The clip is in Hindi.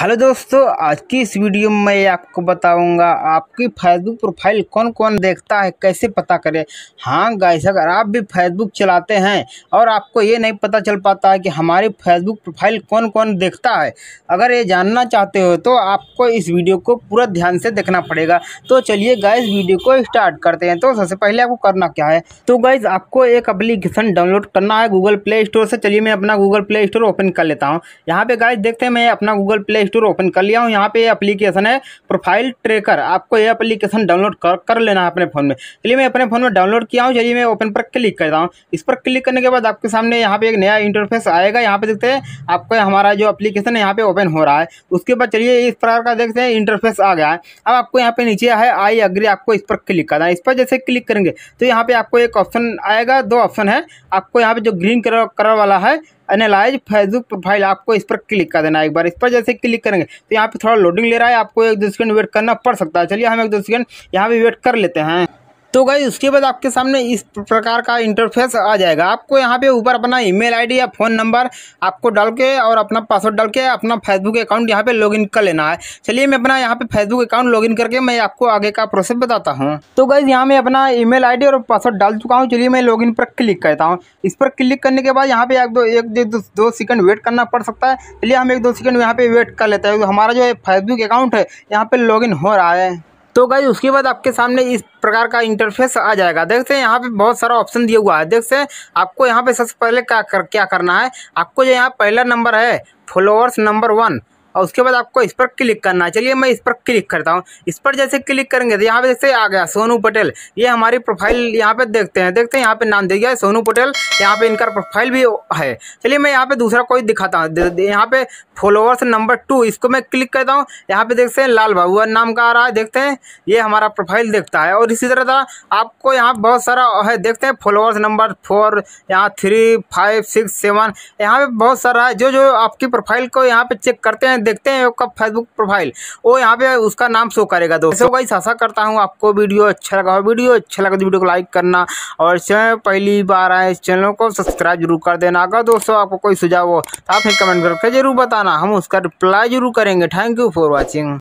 हेलो दोस्तों आज की इस वीडियो में मैं आपको बताऊंगा आपकी फेसबुक प्रोफाइल कौन कौन देखता है कैसे पता करें हाँ गाइस अगर आप भी फेसबुक चलाते हैं और आपको ये नहीं पता चल पाता है कि हमारी फेसबुक प्रोफाइल कौन कौन देखता है अगर ये जानना चाहते हो तो आपको इस वीडियो को पूरा ध्यान से देखना पड़ेगा तो चलिए गाइस वीडियो को स्टार्ट करते हैं तो सबसे पहले आपको करना क्या है तो गाइज आपको एक अप्लीकेशन डाउनलोड करना है गूगल प्ले स्टोर से चलिए मैं अपना गूगल प्ले स्टोर ओपन कर लेता हूँ यहाँ पर गाइज देखते हैं मैं अपना गूगल प्ले स्टोर ओपन कर लिया हूँ यहाँ पे एप्लीकेशन है प्रोफाइल ट्रेकर आपको ये एप्लीकेशन डाउनलोड कर कर लेना है अपने फ़ोन में चलिए मैं अपने फ़ोन में डाउनलोड किया हूँ चलिए मैं ओपन पर क्लिक करता हूँ इस पर क्लिक करने के बाद आपके सामने यहाँ पे एक नया इंटरफेस आएगा यहाँ पे देखते हैं आपको हमारा जो एप्लीकेशन है यहाँ पे ओपन हो रहा है उसके बाद चलिए इस प्रकार का देखते हैं इंटरफेस आ गया है अब आपको यहाँ पे नीचे है आई अग्री आपको इस पर क्लिक करना है इस पर जैसे क्लिक करेंगे तो यहाँ पे आपको एक ऑप्शन आएगा दो ऑप्शन है आपको यहाँ पे जो ग्रीन कलर कलर वाला है અને લાઈક ફેસબુક પ્રોફાઇલ આપકો ઇસ પર ક્લિક કર દેના એક બાર ઇસ પર જસે ક્લિક કરેંગે તો યહા પે થોડા લોડિંગ લેરા હે આપકો 10 second wait karna pad sakta hai chaliye hum 10 second yaha pe wait kar lete hai तो गई उसके बाद आपके सामने इस प्रकार का इंटरफेस आ जाएगा आपको यहाँ पे ऊपर अपना ईमेल आईडी या फ़ोन नंबर आपको डाल के और अपना पासवर्ड डाल के अपना फेसबुक अकाउंट यहाँ पे लॉगिन कर लेना है चलिए मैं अपना यहाँ पे फेसबुक अकाउंट लॉगिन करके मैं आपको आगे का प्रोसेस बताता हूँ तो गई यहाँ मैं अपना ई मेल और पासवर्ड डाल चुका हूँ चलिए मैं लॉगिन पर क्लिक करता हूँ इस पर क्लिक करने के बाद यहाँ पे एक दो एक दो, सेकेंड सेकंड वेट करना पड़ सकता है चलिए हम एक दो सेकंड यहाँ पे वेट कर लेते हैं हमारा जो फेसबुक अकाउंट है यहाँ पर लॉग हो रहा है तो गाइज उसके बाद आपके सामने इस प्रकार का इंटरफेस आ जाएगा देखते हैं यहाँ पे बहुत सारा ऑप्शन दिया हुआ है देखते हैं आपको यहाँ पे सबसे पहले क्या कर, क्या करना है आपको जो यहाँ पहला नंबर है फॉलोअर्स नंबर वन और उसके बाद आपको इस पर क्लिक करना है चलिए मैं इस पर क्लिक करता हूँ इस पर जैसे क्लिक करेंगे तो यहाँ पे जैसे आ गया सोनू पटेल ये हमारी प्रोफाइल यहाँ पे देखते हैं देखते हैं यहाँ पे नाम दे गया सोनू पटेल यहाँ पे इनका प्रोफाइल भी है चलिए मैं यहाँ पे दूसरा कोई दिखाता हूँ यहाँ पे फॉलोअर्स नंबर टू इसको मैं क्लिक करता हूँ यहाँ पे देखते हैं लाल बाबू नाम का आ रहा है देखते हैं ये हमारा प्रोफाइल देखता है और इसी तरह आपको यहाँ बहुत सारा है देखते हैं फॉलोअर्स नंबर फोर यहाँ थ्री फाइव सिक्स सेवन यहाँ पे बहुत सारा है जो जो आपकी प्रोफाइल को यहाँ पे चेक करते हैं देखते हैं आपका फेसबुक प्रोफाइल वो यहाँ पे उसका नाम शो करेगा दोस्तों तो गाइस so आशा करता हूँ आपको वीडियो अच्छा लगा हो वीडियो अच्छा लगा तो वीडियो को लाइक करना और चैनल पहली बार आए इस चैनल को सब्सक्राइब जरूर कर देना अगर दोस्तों आपको कोई सुझाव हो तो आप कमेंट करके जरूर बताना हम उसका रिप्लाई जरूर करेंगे थैंक यू फॉर वॉचिंग